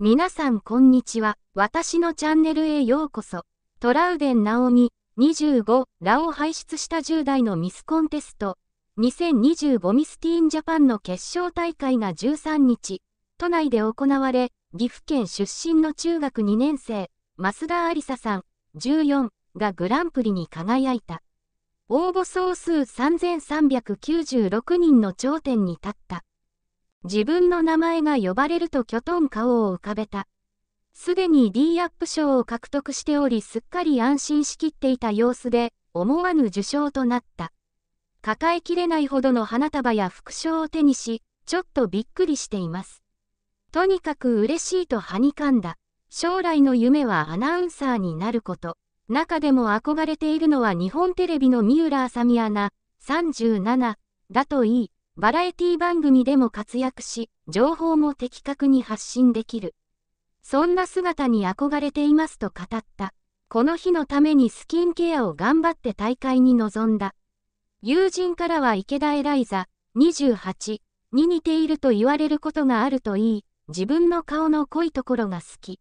皆さんこんにちは。私のチャンネルへようこそ。トラウデン・ナオミ、25らを輩出した10代のミスコンテスト、2025ミスティーンジャパンの決勝大会が13日、都内で行われ、岐阜県出身の中学2年生、増田ありささん、14がグランプリに輝いた。応募総数3396人の頂点に立った。自分の名前が呼ばれるとキョトン顔を浮かべた。すでに D アップ賞を獲得しておりすっかり安心しきっていた様子で、思わぬ受賞となった。抱えきれないほどの花束や副賞を手にし、ちょっとびっくりしています。とにかく嬉しいとはにかんだ。将来の夢はアナウンサーになること。中でも憧れているのは日本テレビの三浦あさみアナ、37、だといい。バラエティ番組でも活躍し、情報も的確に発信できる。そんな姿に憧れていますと語った。この日のためにスキンケアを頑張って大会に臨んだ。友人からは池田エライザ、28、に似ていると言われることがあるといい、自分の顔の濃いところが好き。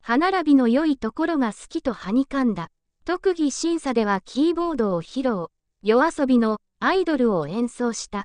歯並びの良いところが好きとはにかんだ。特技審査ではキーボードを披露、夜遊びのアイドルを演奏した。